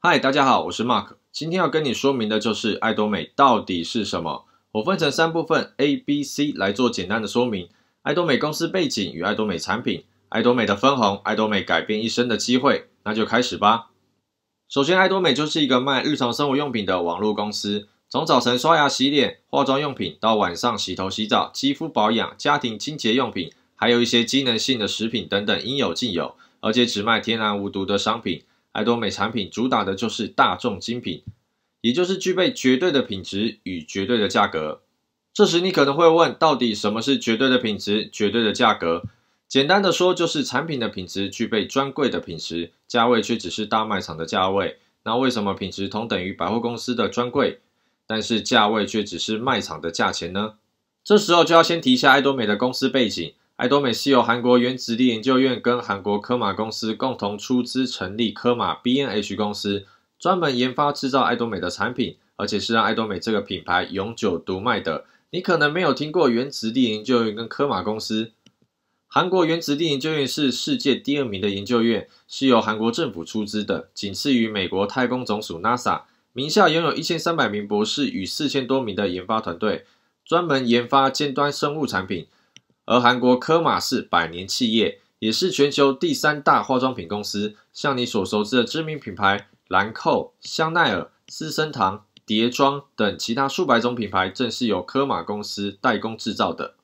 嗨，大家好，我是 Mark。今天要跟你说明的就是爱多美到底是什么。我分成三部分 A、B、C 来做简单的说明：爱多美公司背景与爱多美产品、爱多美的分红、爱多美改变一生的机会。那就开始吧。首先，爱多美就是一个卖日常生活用品的网络公司，从早晨刷牙洗脸、化妆用品，到晚上洗头洗澡、肌肤保养、家庭清洁用品，还有一些机能性的食品等等，应有尽有，而且只卖天然无毒的商品。爱多美产品主打的就是大众精品，也就是具备绝对的品质与绝对的价格。这时你可能会问，到底什么是绝对的品质、绝对的价格？简单的说，就是产品的品质具备专柜的品质，价位却只是大卖场的价位。那为什么品质同等于百货公司的专柜，但是价位却只是卖场的价钱呢？这时候就要先提一下爱多美的公司背景。爱多美是由韩国原子力研究院跟韩国科马公司共同出资成立科马 B N H 公司，专门研发制造爱多美的产品，而且是让爱多美这个品牌永久独卖的。你可能没有听过原子力研究院跟科马公司。韩国原子力研究院是世界第二名的研究院，是由韩国政府出资的，仅次于美国太空总署 NASA。名下拥有一千三百名博士与四千多名的研发团队，专门研发尖端生物产品。而韩国科马是百年企业，也是全球第三大化妆品公司。像你所熟知的知名品牌兰蔻、香奈儿、资生堂、蝶妆等其他数百种品牌，正是由科马公司代工制造的。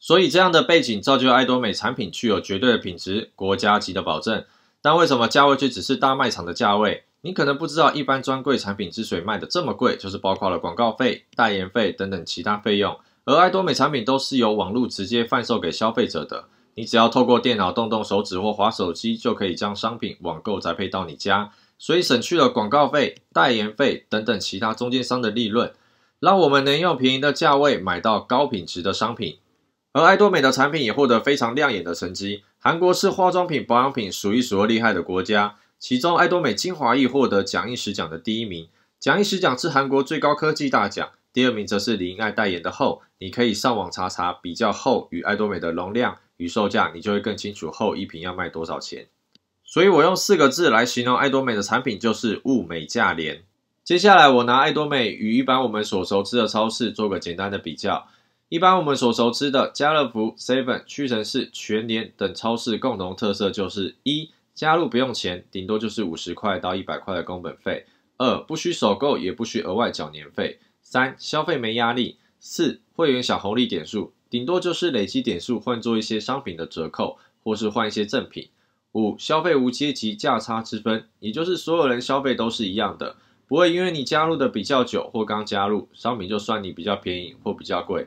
所以，这样的背景造就爱多美产品具有绝对的品质，国家级的保证。但为什么价位却只是大卖场的价位？你可能不知道，一般专柜产品之所以卖的这么贵，就是包括了广告费、代言费等等其他费用。而爱多美产品都是由网络直接贩售给消费者的，你只要透过电脑动动手指或滑手机，就可以将商品网购宅配到你家，所以省去了广告费、代言费等等其他中间商的利润，让我们能用便宜的价位买到高品质的商品。而爱多美的产品也获得非常亮眼的成绩。韩国是化妆品、保养品数一数二厉害的国家，其中爱多美精华液获得奖一时奖的第一名。奖一时奖是韩国最高科技大奖。第二名则是李英爱代言的后，你可以上网查查比较后与爱多美的容量与售价，你就会更清楚后一瓶要卖多少钱。所以，我用四个字来形容爱多美的产品就是物美价廉。接下来，我拿爱多美与一般我们所熟知的超市做个简单的比较。一般我们所熟知的家乐福、Seven、屈臣氏、全联等超市共同特色就是：一、加入不用钱，顶多就是五十块到一百块的工本费；二、不需首购，也不需额外缴年费。三消费没压力，四会员小红利点数，顶多就是累积点数换做一些商品的折扣，或是换一些赠品。五消费无阶级价差之分，也就是所有人消费都是一样的，不会因为你加入的比较久或刚加入，商品就算你比较便宜或比较贵。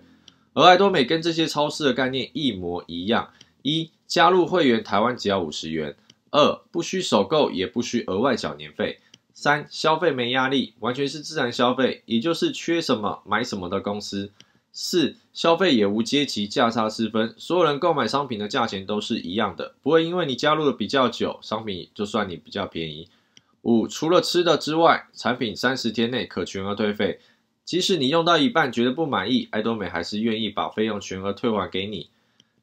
而爱多美跟这些超市的概念一模一样：一加入会员台湾只要五十元，二不需首购，也不需额外缴年费。三消费没压力，完全是自然消费，也就是缺什么买什么的公司。四消费也无阶级价差之分，所有人购买商品的价钱都是一样的，不会因为你加入的比较久，商品就算你比较便宜。五除了吃的之外，产品三十天内可全额退费，即使你用到一半觉得不满意，爱多美还是愿意把费用全额退还给你。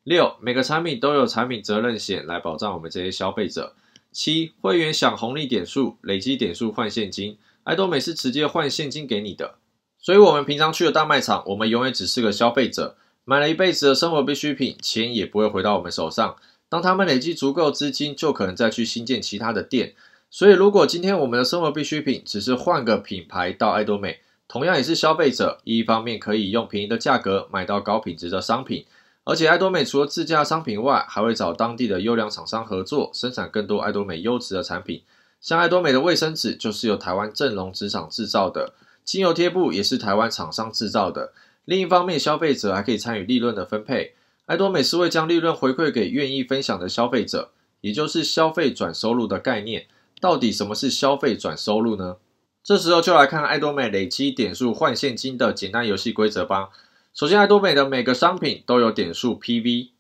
六每个产品都有产品责任险来保障我们这些消费者。七会员享红利点数，累积点数换现金。爱多美是直接换现金给你的，所以我们平常去的大卖场，我们永远只是个消费者，买了一辈子的生活必需品，钱也不会回到我们手上。当他们累积足够资金，就可能再去新建其他的店。所以，如果今天我们的生活必需品只是换个品牌到爱多美，同样也是消费者，一方面可以用便宜的价格买到高品质的商品。而且爱多美除了自家商品外，还会找当地的优良厂商合作，生产更多爱多美优质的产品。像爱多美的卫生纸就是由台湾正隆纸厂制造的，精油贴布也是台湾厂商制造的。另一方面，消费者还可以参与利润的分配。爱多美是会将利润回馈给愿意分享的消费者，也就是消费转收入的概念。到底什么是消费转收入呢？这时候就来看爱多美累积点数换现金的简单游戏规则吧。首先，爱多美的每个商品都有点数 PV。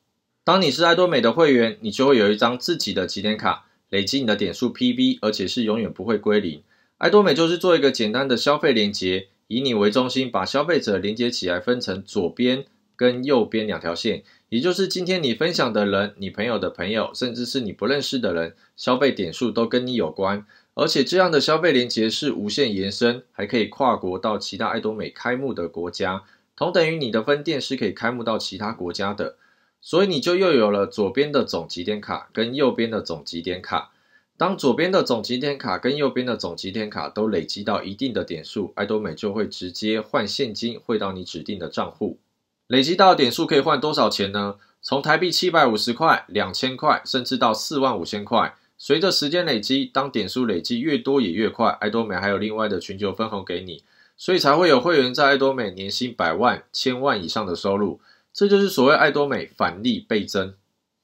当你是爱多美的会员，你就会有一张自己的积点卡，累积你的点数 PV，而且是永远不会归零。爱多美就是做一个简单的消费连接，以你为中心，把消费者连接起来，分成左边跟右边两条线。也就是今天你分享的人，你朋友的朋友，甚至是你不认识的人，消费点数都跟你有关。而且这样的消费连接是无限延伸，还可以跨国到其他爱多美开幕的国家。同等于你的分店是可以开幕到其他国家的，所以你就又有了左边的总积点卡跟右边的总积点卡。当左边的总积点卡跟右边的总积点卡都累积到一定的点数，爱多美就会直接换现金汇到你指定的账户。累积到点数可以换多少钱呢？从台币七百五十块、两千块，甚至到四万五千块。随着时间累积，当点数累积越多也越快，爱多美还有另外的全球分红给你。所以才会有会员在爱多美年薪百万、千万以上的收入，这就是所谓爱多美返利倍增。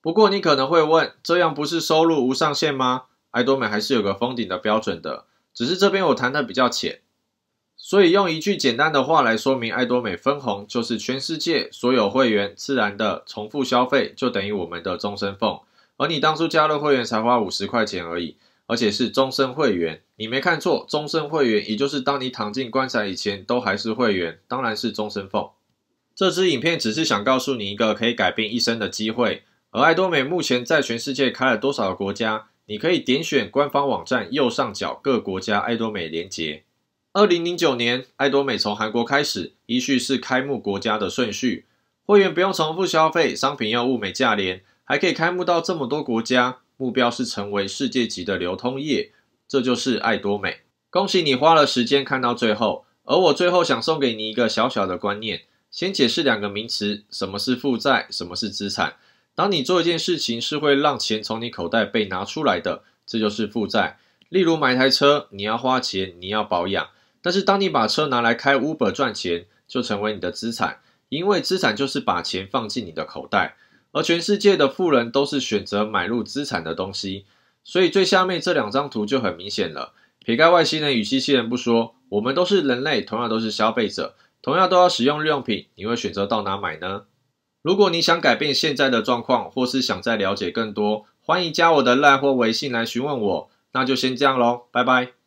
不过你可能会问，这样不是收入无上限吗？爱多美还是有个封顶的标准的，只是这边我谈的比较浅。所以用一句简单的话来说明，爱多美分红就是全世界所有会员自然的重复消费，就等于我们的终身奉，而你当初加入会员才花五十块钱而已。而且是终身会员，你没看错，终身会员，也就是当你躺进棺材以前都还是会员，当然是终身奉。这支影片只是想告诉你一个可以改变一生的机会。而爱多美目前在全世界开了多少个国家？你可以点选官方网站右上角各国家爱多美连结。二零零九年，爱多美从韩国开始，依序是开幕国家的顺序。会员不用重复消费，商品又物美价廉，还可以开幕到这么多国家。目标是成为世界级的流通业，这就是爱多美。恭喜你花了时间看到最后，而我最后想送给你一个小小的观念：先解释两个名词，什么是负债，什么是资产。当你做一件事情是会让钱从你口袋被拿出来的，这就是负债。例如买台车，你要花钱，你要保养，但是当你把车拿来开 Uber 赚钱，就成为你的资产，因为资产就是把钱放进你的口袋。而全世界的富人都是选择买入资产的东西，所以最下面这两张图就很明显了。撇开外星人与机器人不说，我们都是人类，同样都是消费者，同样都要使用日用品，你会选择到哪买呢？如果你想改变现在的状况，或是想再了解更多，欢迎加我的 LINE 或微信来询问我。那就先这样喽，拜拜。